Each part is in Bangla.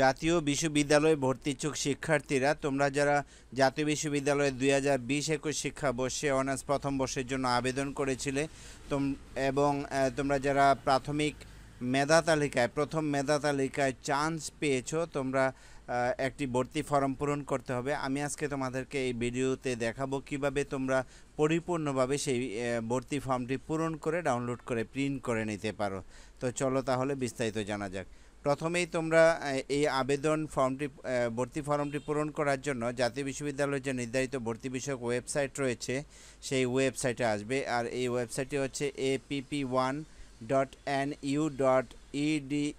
জাতীয় বিশ্ববিদ্যালয়ে ভর্তিচ্ছুক শিক্ষার্থীরা তোমরা যারা জাতীয় বিশ্ববিদ্যালয়ে দুই হাজার বিশ একুশ শিক্ষাবর্ষে অনার্স প্রথম বর্ষের জন্য আবেদন করেছিলে তোম এবং তোমরা যারা প্রাথমিক মেধা তালিকায় প্রথম মেধা তালিকায় চান্স পেয়েছো তোমরা একটি ভর্তি ফর্ম পূরণ করতে হবে আমি আজকে তোমাদেরকে এই ভিডিওতে দেখাবো কিভাবে তোমরা পরিপূর্ণভাবে সেই ভর্তি ফর্মটি পূরণ করে ডাউনলোড করে প্রিন্ট করে নিতে পারো তো চলো তাহলে বিস্তারিত জানা যাক প্রথমেই তোমরা এই আবেদন ফর্মটি ভর্তি ফর্মটি পূরণ করার জন্য জাতীয় বিশ্ববিদ্যালয়ের যে নির্ধারিত ভর্তি বিষয়ক ওয়েবসাইট রয়েছে সেই ওয়েবসাইটে আসবে আর এই ওয়েবসাইটটি হচ্ছে APP one dot N U dot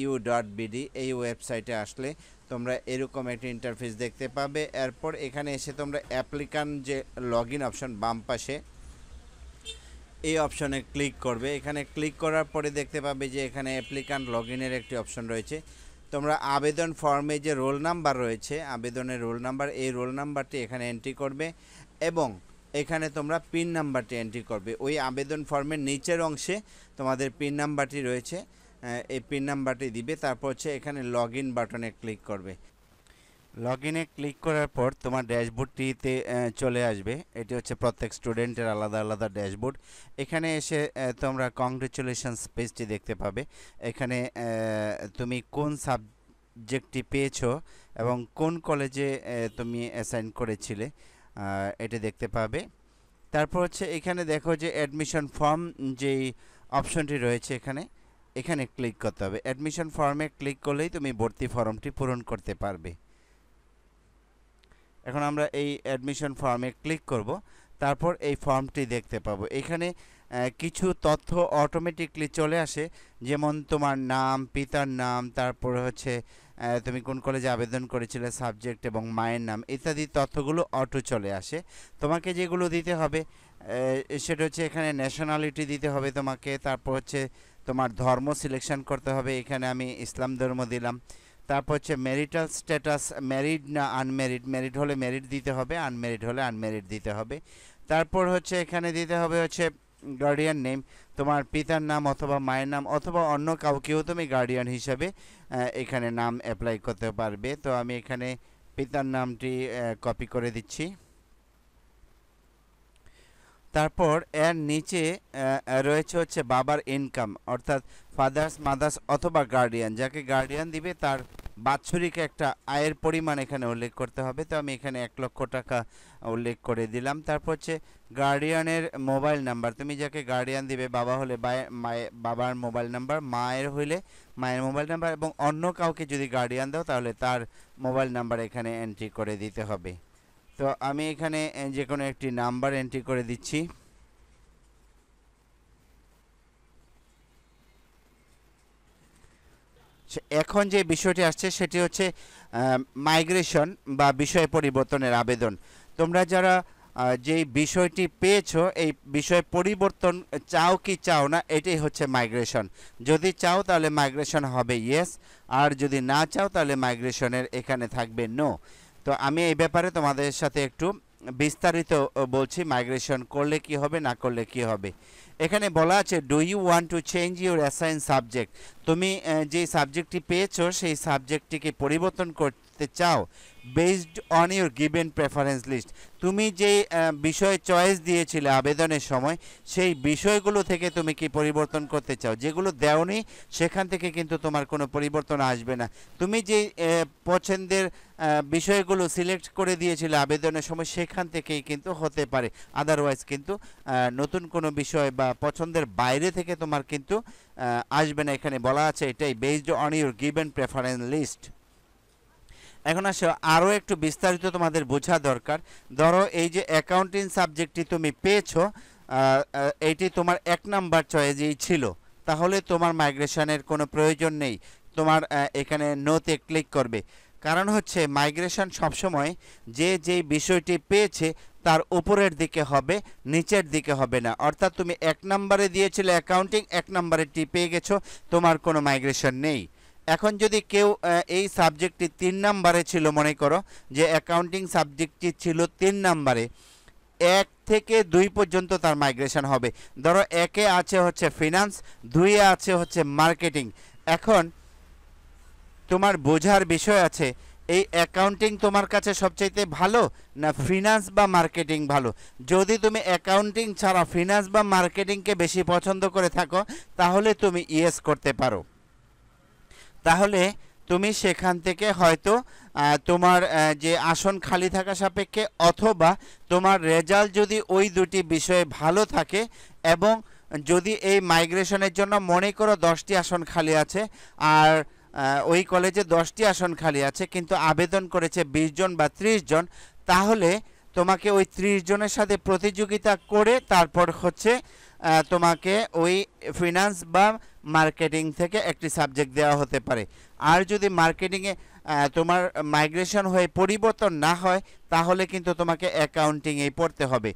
U dot BD এই ওয়েবসাইটে আসলে তোমরা এরকম একটি ইন্টারফেস দেখতে পাবে এরপর এখানে এসে তোমরা অ্যাপ্লিকান যে লগ ইন অপশন বাম পাশে এই অপশনে ক্লিক করবে এখানে ক্লিক করার পরে দেখতে পাবে যে এখানে অ্যাপ্লিকান্ট লগ ইনের একটি অপশন রয়েছে তোমরা আবেদন ফর্মে যে রোল নাম্বার রয়েছে আবেদনের রোল নাম্বার এই রোল নাম্বারটি এখানে এন্ট্রি করবে এবং এখানে তোমরা পিন নাম্বারটি এন্ট্রি করবে ওই আবেদন ফর্মের নিচের অংশে তোমাদের পিন নাম্বারটি রয়েছে এই পিন নাম্বারটি দিবে তারপর হচ্ছে এখানে লগ ইন বাটনে ক্লিক করবে লগ ইনে ক্লিক করার পর তোমার ড্যাশবোর্ডটিতে চলে আসবে এটি হচ্ছে প্রত্যেক স্টুডেন্টের আলাদা আলাদা ড্যাশবোর্ড এখানে এসে তোমরা কংগ্রেচুলেশনস পেজটি দেখতে পাবে এখানে তুমি কোন সাবজেক্টটি পেয়েছো এবং কোন কলেজে তুমি অ্যাসাইন করেছিলে এটা দেখতে পাবে তারপর হচ্ছে এখানে দেখো যে অ্যাডমিশন ফর্ম যেই অপশনটি রয়েছে এখানে এখানে ক্লিক করতে হবে অ্যাডমিশন ফর্মে ক্লিক করলেই তুমি ভর্তি ফর্মটি পূরণ করতে পারবে এখন আমরা এই অ্যাডমিশন ফর্মে ক্লিক করব তারপর এই ফর্মটি দেখতে পাবো এখানে কিছু তথ্য অটোমেটিকলি চলে আসে যেমন তোমার নাম পিতার নাম তারপর হচ্ছে তুমি কোন কলেজে আবেদন করেছিলে সাবজেক্ট এবং মায়ের নাম ইত্যাদি তথ্যগুলো অটো চলে আসে তোমাকে যেগুলো দিতে হবে সেটা হচ্ছে এখানে ন্যাশনালিটি দিতে হবে তোমাকে তারপর হচ্ছে তোমার ধর্ম সিলেকশন করতে হবে এখানে আমি ইসলাম ধর্ম দিলাম তারপর হচ্ছে ম্যারিটাল স্ট্যাটাস ম্যারিড না আনম্যারিড ম্যারিড হলে ম্যারিড দিতে হবে আনম্যারিড হলে আনম্যারিড দিতে হবে তারপর হচ্ছে এখানে দিতে হবে হচ্ছে গার্ডিয়ান নেম তোমার পিতার নাম অথবা মায়ের নাম অথবা অন্য কাউকেও তুমি গার্ডিয়ান হিসাবে এখানে নাম অ্যাপ্লাই করতে পারবে তো আমি এখানে পিতার নামটি কপি করে দিচ্ছি তারপর এর নিচে রয়েছে হচ্ছে বাবার ইনকাম অর্থাৎ ফাদার্স মাদার্স অথবা গার্ডিয়ান যাকে গার্ডিয়ান দিবে তার বাৎসরিক একটা আয়ের পরিমাণ এখানে উল্লেখ করতে হবে তো আমি এখানে এক লক্ষ টাকা উল্লেখ করে দিলাম তারপর হচ্ছে গার্ডিয়ানের মোবাইল নাম্বার তুমি যাকে গার্ডিয়ান দিবে বাবা হলে বাবার মোবাইল নাম্বার মায়ের হইলে মায়ের মোবাইল নাম্বার এবং অন্য কাউকে যদি গার্ডিয়ান দাও তাহলে তার মোবাইল নাম্বার এখানে এন্ট্রি করে দিতে হবে তো আমি এখানে যে কোনো একটি নাম্বার এন্ট্রি করে দিচ্ছি এখন যে বিষয়টি আসছে সেটি হচ্ছে মাইগ্রেশন বা বিষয় পরিবর্তনের আবেদন তোমরা যারা যেই বিষয়টি পেয়েছো এই বিষয় পরিবর্তন চাও কি চাও না এটাই হচ্ছে মাইগ্রেশন যদি চাও তাহলে মাইগ্রেশন হবে ইয়েস আর যদি না চাও তাহলে মাইগ্রেশনের এখানে থাকবে নো তো আমি এই ব্যাপারে তোমাদের সাথে একটু বিস্তারিত বলছি মাইগ্রেশন করলে কি হবে না করলে কি হবে এখানে বলা আছে do you want to change your assign subject তুমি যে সাবজেক্টটি পেয়েছো সেই সাবজেক্টটিকে পরিবর্তন করতে চাও based on your given preference list তুমি যে বিষয় চয়েস দিয়েছিলে আবেদনের সময় সেই বিষয়গুলো থেকে তুমি কি পরিবর্তন করতে চাও যেগুলো দেওনি সেখান থেকে কিন্তু তোমার কোনো পরিবর্তন আসবে না তুমি যে পছন্দের বিষয়গুলো সিলেক্ট করে দিয়েছিলে আবেদনের সময় সেখান থেকেই কিন্তু হতে পারে আদারওয়াইজ কিন্তু নতুন কোনো বিষয় বা পছন্দের বাইরে থেকে তোমার কিন্তু আসবে না এখানে বলা আছে এটাই based on your given preference list এখন আসে আরও একটু বিস্তারিত তোমাদের বোঝা দরকার ধরো এই যে অ্যাকাউন্টিং সাবজেক্টটি তুমি পেয়েছো এইটি তোমার এক নাম্বার চয়েজেই ছিল তাহলে তোমার মাইগ্রেশনের কোনো প্রয়োজন নেই তোমার এখানে নোতে ক্লিক করবে কারণ হচ্ছে মাইগ্রেশন সবসময় যে যেই বিষয়টি পেয়েছে তার উপরের দিকে হবে নিচের দিকে হবে না অর্থাৎ তুমি এক নম্বরে দিয়েছিলে অ্যাকাউন্টিং এক টি পেয়ে গেছো তোমার কোনো মাইগ্রেশন নেই এখন যদি কেউ এই সাবজেক্টটি তিন নাম্বারে ছিল মনে করো যে অ্যাকাউন্টিং সাবজেক্টটি ছিল তিন নাম্বারে এক থেকে দুই পর্যন্ত তার মাইগ্রেশন হবে ধরো একে আছে হচ্ছে ফিনান্স দুইয়ে আছে হচ্ছে মার্কেটিং এখন তোমার বোঝার বিষয় আছে এই অ্যাকাউন্টিং তোমার কাছে সবচাইতে ভালো না ফিনান্স বা মার্কেটিং ভালো যদি তুমি অ্যাকাউন্টিং ছাড়া ফিনান্স বা মার্কেটিংকে বেশি পছন্দ করে থাকো তাহলে তুমি ইয়েস করতে পারো তাহলে তুমি সেখান থেকে হয়তো তোমার যে আসন খালি থাকা সাপেক্ষে অথবা তোমার রেজাল্ট যদি ওই দুটি বিষয়ে ভালো থাকে এবং যদি এই মাইগ্রেশনের জন্য মনে করো দশটি আসন খালি আছে আর ওই কলেজে দশটি আসন খালি আছে কিন্তু আবেদন করেছে বিশ জন বা ত্রিশ জন তাহলে তোমাকে ওই ত্রিশ জনের সাথে প্রতিযোগিতা করে তারপর হচ্ছে তোমাকে ওই ফিনান্স বা মার্কেটিং থেকে একটি সাবজেক্ট দেওয়া হতে পারে আর যদি মার্কেটিংয়ে তোমার মাইগ্রেশন হয়ে পরিবর্তন না হয় তাহলে কিন্তু তোমাকে অ্যাকাউন্টিংয়েই পড়তে হবে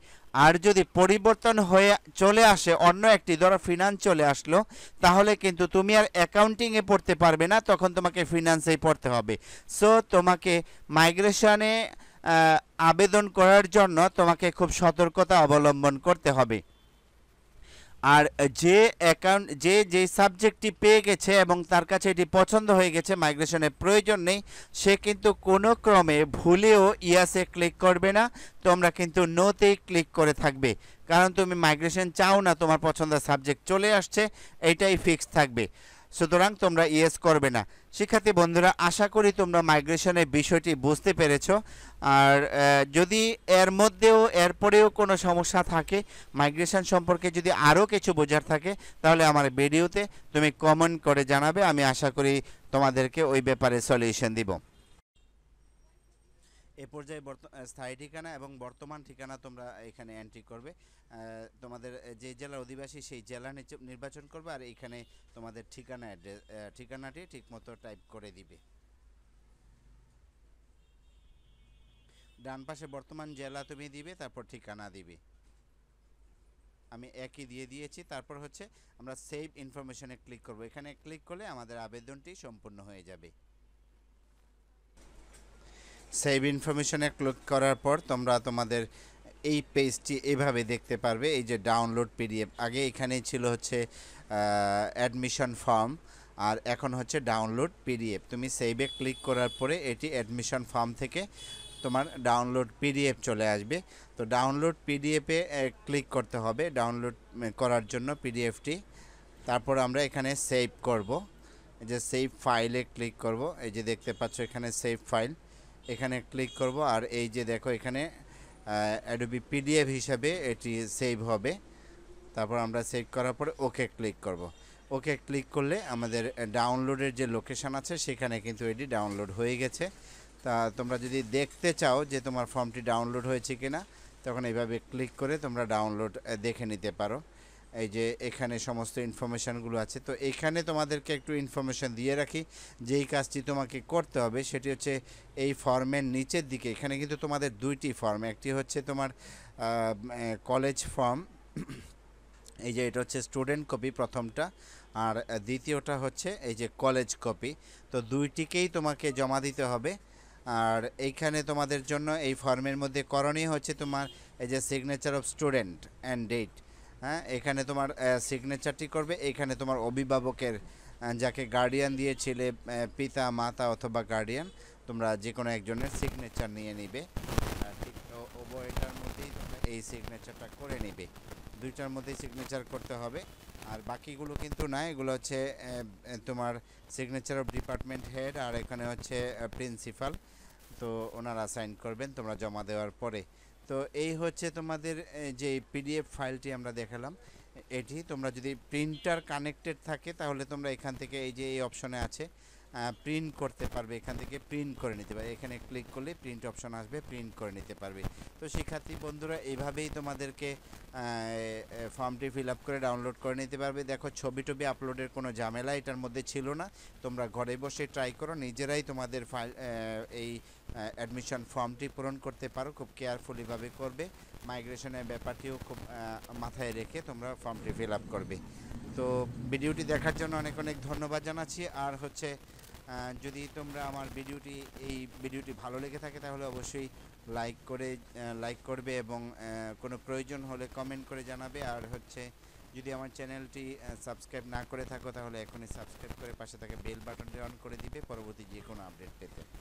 আর যদি পরিবর্তন হয়ে চলে আসে অন্য একটি ধরো ফিনান্স চলে আসলো তাহলে কিন্তু তুমি আর অ্যাকাউন্টিংয়ে পড়তে পারবে না তখন তোমাকে ফিনান্সেই পড়তে হবে সো তোমাকে মাইগ্রেশনে আবেদন করার জন্য তোমাকে খুব সতর্কতা অবলম্বন করতে হবে আর যে অ্যাকাউন্ট যে যে সাবজেক্টটি পেয়ে গেছে এবং তার কাছে এটি পছন্দ হয়ে গেছে মাইগ্রেশনের প্রয়োজন নেই সে কিন্তু কোনো ক্রমে ভুলেও ইয়াসে ক্লিক করবে না তোমরা কিন্তু নোতেই ক্লিক করে থাকবে কারণ তুমি মাইগ্রেশন চাও না তোমার পছন্দের সাবজেক্ট চলে আসছে এটাই ফিক্স থাকবে সুতরাং তোমরা ইয়েস করবে না শিক্ষার্থী বন্ধুরা আশা করি তোমরা মাইগ্রেশনের বিষয়টি বুঝতে পেরেছ আর যদি এর মধ্যেও এরপরেও কোনো সমস্যা থাকে মাইগ্রেশন সম্পর্কে যদি আরও কিছু বোঝার থাকে তাহলে আমার ভিডিওতে তুমি কমেন্ট করে জানাবে আমি আশা করি তোমাদেরকে ওই ব্যাপারে সলিউশন দিব এ পর্যায়ে স্থায়ী ঠিকানা এবং বর্তমান ঠিকানা তোমরা এখানে এন্ট্রি করবে তোমাদের যে জেলার অধিবাসী সেই জেলা নির্বাচন করবে আর এখানে তোমাদের ঠিকানা অ্যাড্রেস ঠিকানাটি ঠিকমতো টাইপ করে দিবে ডান পাশে বর্তমান জেলা তুমি দিবে তারপর ঠিকানা দিবে আমি একই দিয়ে দিয়েছি তারপর হচ্ছে আমরা সেভ ইনফরমেশনে ক্লিক করব এখানে ক্লিক করলে আমাদের আবেদনটি সম্পূর্ণ হয়ে যাবে সেভ ইনফরমেশনে ক্লিক করার পর তোমরা তোমাদের এই পেজটি এভাবে দেখতে পারবে এই যে ডাউনলোড পিডিএফ আগে এখানে ছিল হচ্ছে অ্যাডমিশন ফর্ম আর এখন হচ্ছে ডাউনলোড পিডিএফ তুমি সেভে ক্লিক করার পরে এটি অ্যাডমিশন ফর্ম থেকে তোমার ডাউনলোড পিডিএফ চলে আসবে তো ডাউনলোড পিডিএফে ক্লিক করতে হবে ডাউনলোড করার জন্য পিডিএফটি তারপর আমরা এখানে সেভ করব এই যে সেভ ফাইলে ক্লিক করব এই যে দেখতে পাচ্ছ এখানে সেভ ফাইল এখানে ক্লিক করব আর এই যে দেখো এখানে অ্যাডোবি পিডিএফ হিসাবে এটি সেভ হবে তারপর আমরা সেভ করার পরে ওকে ক্লিক করব। ওকে ক্লিক করলে আমাদের ডাউনলোডের যে লোকেশান আছে সেখানে কিন্তু এটি ডাউনলোড হয়ে গেছে তা তোমরা যদি দেখতে চাও যে তোমার ফর্মটি ডাউনলোড হয়েছে কিনা তখন এইভাবে ক্লিক করে তোমরা ডাউনলোড দেখে নিতে পারো এই যে এখানে সমস্ত ইনফরমেশানগুলো আছে তো এখানে তোমাদেরকে একটু ইনফরমেশান দিয়ে রাখি যেই কাজটি তোমাকে করতে হবে সেটি হচ্ছে এই ফর্মের নিচের দিকে এখানে কিন্তু তোমাদের দুইটি ফর্ম একটি হচ্ছে তোমার কলেজ ফর্ম এই যে এটা হচ্ছে স্টুডেন্ট কপি প্রথমটা আর দ্বিতীয়টা হচ্ছে এই যে কলেজ কপি তো দুইটিকেই তোমাকে জমা দিতে হবে আর এইখানে তোমাদের জন্য এই ফর্মের মধ্যে করণীয় হচ্ছে তোমার এই যে signature of student and date হ্যাঁ এখানে তোমার সিগনেচারটি করবে এখানে তোমার অভিভাবকের যাকে গার্ডিয়ান দিয়েছিলে পিতা মাতা অথবা গার্ডিয়ান তোমরা যে কোনো একজনের সিগনেচার নিয়ে নিবে ঠিক উভয়টার মধ্যেই এই সিগনেচারটা করে নিবে দুইটার মধ্যেই সিগনেচার করতে হবে আর বাকিগুলো কিন্তু না এগুলো হচ্ছে তোমার সিগনেচার অফ ডিপার্টমেন্ট হেড আর এখানে হচ্ছে প্রিন্সিপাল তো ওনারা সাইন করবেন তোমরা জমা দেওয়ার পরে তো এই হচ্ছে তোমাদের যে পিডিএফ ফাইলটি আমরা দেখালাম এটি তোমরা যদি প্রিন্টার কানেক্টেড থাকে তাহলে তোমরা এখান থেকে এই যে এই অপশনে আছে প্রিন্ট করতে পারবে এখান থেকে প্রিন্ট করে নিতে পারবে এখানে ক্লিক করলে প্রিন্ট অপশন আসবে প্রিন্ট করে নিতে পারবে তো শিক্ষার্থী বন্ধুরা এইভাবেই তোমাদেরকে ফর্মটি ফিল আপ করে ডাউনলোড করে নিতে পারবে দেখো ছবি টবি আপলোডের কোনো ঝামেলা এটার মধ্যে ছিল না তোমরা ঘরে বসে ট্রাই করো নিজেরাই তোমাদের ফাইল এই অ্যাডমিশন ফর্মটি পূরণ করতে পারো খুব কেয়ারফুলিভাবে করবে মাইগ্রেশনের ব্যাপারটিও খুব মাথায় রেখে তোমরা ফর্মটি ফিল আপ করবে তো ভিডিওটি দেখার জন্য অনেক অনেক ধন্যবাদ জানাচ্ছি আর হচ্ছে যদি তোমরা আমার ভিডিওটি এই ভিডিওটি ভালো লেগে থাকে তাহলে অবশ্যই লাইক করে লাইক করবে এবং কোনো প্রয়োজন হলে কমেন্ট করে জানাবে আর হচ্ছে যদি আমার চ্যানেলটি সাবস্ক্রাইব না করে থাকো তাহলে এখনই সাবস্ক্রাইব করে পাশে থাকে বেল বাটনটি অন করে দিবে পরবর্তী যে কোনো আপডেট পেতে